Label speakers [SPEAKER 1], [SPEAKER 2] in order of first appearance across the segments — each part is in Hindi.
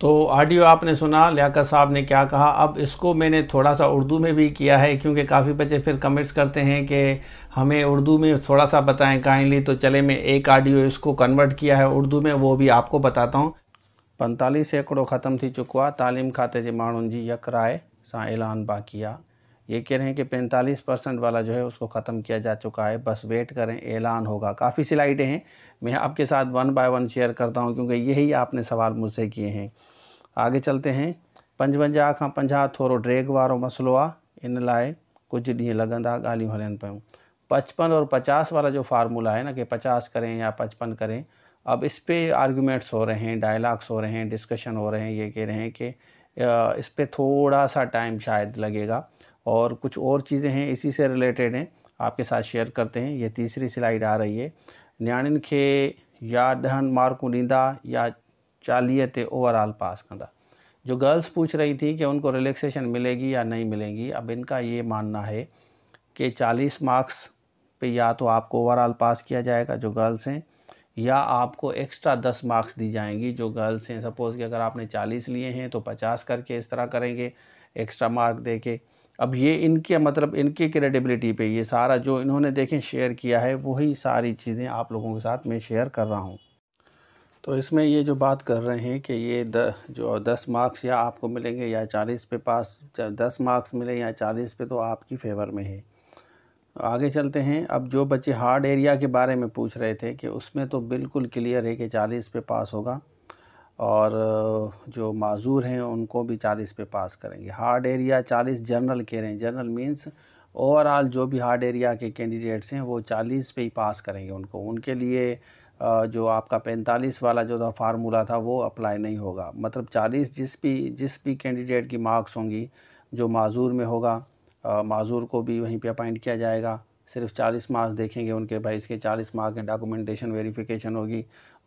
[SPEAKER 1] तो ऑडियो आपने सुना लियाकत साहब ने क्या कहा अब इसको मैंने थोड़ा सा उर्दू में भी किया है क्योंकि काफ़ी बच्चे फिर कमेंट्स करते हैं कि हमें उर्दू में थोड़ा सा बताएं काइंडली तो चले मैं एक ऑडियो इसको कन्वर्ट किया है उर्दू में वो भी आपको बताता हूँ पंतालीह सैकड़ो ख़त्म थी चुको तालीम खाते जे माण्हुनि जी यक राय सां ऐलान बाक़ी आहे ये कह रहे हैं कि 45 परसेंट वाला जो है उसको ख़त्म किया जा चुका है बस वेट करें ऐलान होगा काफ़ी स्लाइडें हैं मैं आपके साथ वन बाय वन शेयर करता हूँ क्योंकि यही आपने सवाल मुझसे किए हैं आगे चलते हैं पंजवंजा खां पंजाह थोरो ड्रेग वारो मसलो आ इन लाइ कुछ ॾींहं लॻंदा ॻाल्हियूं हलनि पियूं पचपन और पचास वाला जो फार्मूला है ना कि पचास करें या पचपन करें अब इस पर आर्गूमेंट्स हो रहे हैं डायलाग्स हो रहे हैं डिस्कशन हो रहे हैं ये कह रहे हैं कि इस पर थोड़ा सा टाइम शायद लगेगा और कुछ और चीज़ें हैं इसी से रिलेटेड हैं आपके साथ शेयर करते हैं ये तीसरी स्लाइड आ रही है न्याणिन के या दहन मार्कू ॾींदा या चालीह ते ओवरऑल पास कंदा जो गर्ल्स पूछ रही थी कि उनको रिलैक्सेशन मिलेगी या नहीं मिलेगी अब इनका ये मानना है कि 40 मार्क्स पे या तो आपको ओवरऑल पास किया जाएगा जो गर्ल्स हैं या आपको एक्स्ट्रा दस मार्क्स दी जाएंगी जो गर्ल्स हैं सपोज़ कि अगर आपने चालीस लिए हैं तो पचास करके इस तरह करेंगे एक्स्ट्रा मार्क दे के अब ये इनके मतलब इनके क्रेडिबिलिटी पे ये सारा जो इन्होंने देखें शेयर किया है वही सारी चीज़ें आप लोगों के साथ मैं शेयर कर रहा हूँ तो इसमें ये जो बात कर रहे हैं कि ये द, जो दस मार्क्स या आपको मिलेंगे या चालीस पे पास दस मार्क्स मिले या चालीस पे तो आपकी फेवर में है आगे चलते हैं अब जो बच्चे हार्ड एरिया के बारे में पूछ रहे थे कि उसमें तो बिल्कुल क्लियर है कि चालीस पे पास होगा और जो माजूर हैं उनको भी चालीस पे पास करेंगे हार्ड एरिया चालीस जनरल कह रहे हैं जनरल मीन्स ओवरऑल जो भी हार्ड एरिया के कैंडिडेट्स हैं वो चालीस पे ही पास करेंगे उनको उनके लिए जो आपका पैंतालीस वाला जो था फार्मूला था वो अप्लाई नहीं होगा मतलब चालीस जिस भी जिस भी कैंडिडेट की मार्क्स होंगी जो माजूर में होगा माजूर को भी वहीं पे अपॉइंट किया जाएगा सिर्फ 40 मार्क्स देखेंगे उनके भाई इसके 40 मार्क हैं डॉक्यूमेंटेशन वेरिफिकेशन होगी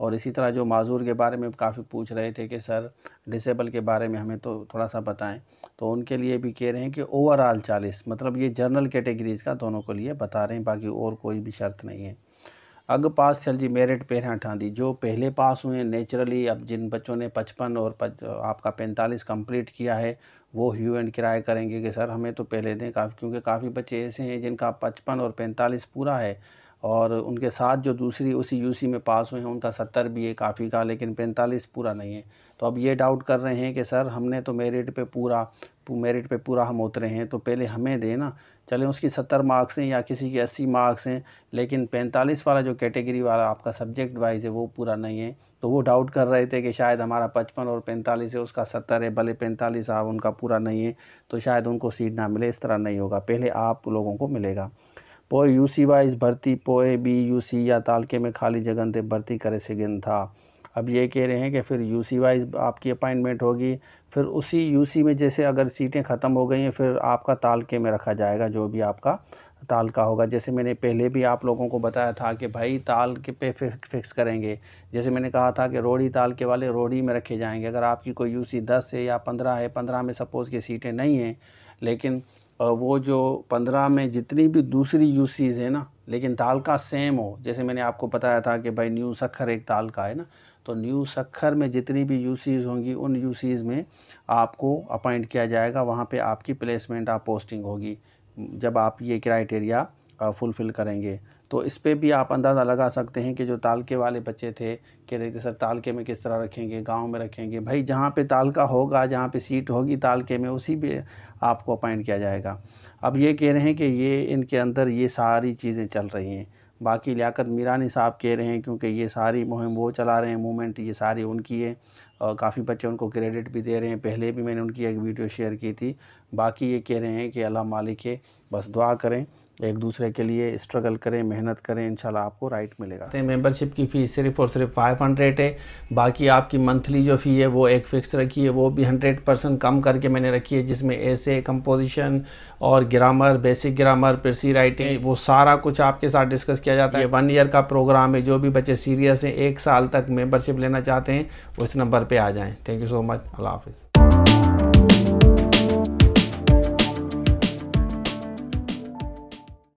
[SPEAKER 1] और इसी तरह जो माजूर के बारे में काफ़ी पूछ रहे थे कि सर डिसेबल के बारे में हमें तो थोड़ा सा बताएं तो उनके लिए भी कह रहे हैं कि ओवरऑल 40 मतलब ये जनरल कैटेगरीज़ का दोनों के लिए बता रहे हैं बाकी और कोई भी शर्त नहीं है अग पास थियल जी मेरिट पहिरियां ठहंदी जो पहले पास हुए नेचुरली अब जिन बच्चों ने पचपन और पच, आपका पैंतालीस कंप्लीट किया है वो ह्यू एंड किराए करेंगे कि सर हमें तो पहले दें काफ़ी क्योंकि काफ़ी बच्चे ऐसे हैं जिनका पचपन और पैंतालीस पूरा है और उनके साथ जो दूसरी उसी यूसी में पास हुए हैं उनका सत्तर भी है काफ़ी का लेकिन पैंतालीस पूरा नहीं है तो अब ये डाउट कर रहे हैं कि सर हमने तो मेरिट पे पूरा मेरिट पे पूरा हम उतरे हैं तो पहले हमें दें ना चले उसकी सत्तर मार्क्स हैं या किसी की अस्सी मार्क्स हैं लेकिन पैंतालीस वाला जो कैटेगरी वाला आपका सब्जेक्ट वाइज है वो पूरा नहीं है तो वो डाउट कर रहे थे कि शायद हमारा पचपन और पैंतालीस है उसका सत्तर है भले पैंतालीस आप उनका पूरा नहीं है तो शायद उनको सीट ना मिले इस तरह नहीं होगा पहले आप लोगों को मिलेगा पोए यू सी भर्ती पोए बी यूसी सी या तालके में खाली जगह थे भर्ती करे गिन था अब ये कह रहे हैं कि फिर यू सी वाइज आपकी अपॉइंटमेंट होगी फिर उसी यू सी में जैसे अगर सीटें ख़त्म हो गई हैं फिर आपका तालके में रखा जाएगा जो भी आपका तालका होगा जैसे मैंने पहले भी आप लोगों को बताया था कि भाई ताल के पे फिक्स करेंगे जैसे मैंने कहा था कि रोड़ी ताल के वाले रोड़ी में रखे जाएंगे अगर आपकी कोई यूसी दस है या पंद्रह है पंद्रह में सपोज़ की सीटें नहीं हैं लेकिन वो जो पंद्रह में जितनी भी दूसरी यूसीज है ना लेकिन दाल का सेम हो जैसे मैंने आपको बताया था कि भाई न्यू सखर एक दाल का है ना तो न्यू सखर में जितनी भी यूसीज होंगी उन यूसीज में आपको अपॉइंट किया जाएगा वहाँ पे आपकी प्लेसमेंट आप पोस्टिंग होगी जब आप ये क्राइटेरिया फुलफ़िल करेंगे तो इस पर भी आप अंदाज़ा लगा सकते हैं कि जो तालके वाले बच्चे थे कह रहे थे सर तालके में किस तरह रखेंगे गांव में रखेंगे भाई जहाँ पे तालका होगा जहाँ पे सीट होगी तालके में उसी पे आपको अपॉइंट किया जाएगा अब ये कह रहे हैं कि ये इनके अंदर ये सारी चीज़ें चल रही हैं बाकी लियाकत मीरानी साहब कह रहे हैं क्योंकि ये सारी मुहिम वो चला रहे हैं मूवमेंट ये सारी उनकी है और काफ़ी बच्चे उनको क्रेडिट भी दे रहे हैं पहले भी मैंने उनकी एक वीडियो शेयर की थी बाकी ये कह रहे हैं कि अल्लाह मालिक है बस दुआ करें एक दूसरे के लिए स्ट्रगल करें मेहनत करें इंशाल्लाह आपको राइट मिलेगा मेंबरशिप तो की फ़ीस सिर्फ और सिर्फ 500 है बाकी आपकी मंथली जो फ़ी है वो एक फ़िक्स रखी है वो भी 100 परसेंट कम करके मैंने रखी है जिसमें ऐसे कंपोजिशन और grammar basic grammar precis writing वो सारा कुछ आपके साथ डिस्कस किया जाता है वन ईयर का प्रोग्राम है जो भी बच्चे सीरियस हैं एक साल तक मेम्बरशिप लेना चाहते हैं वो इस नंबर पर आ जाएँ थैंक यू सो मच अल्लाह हाफिज़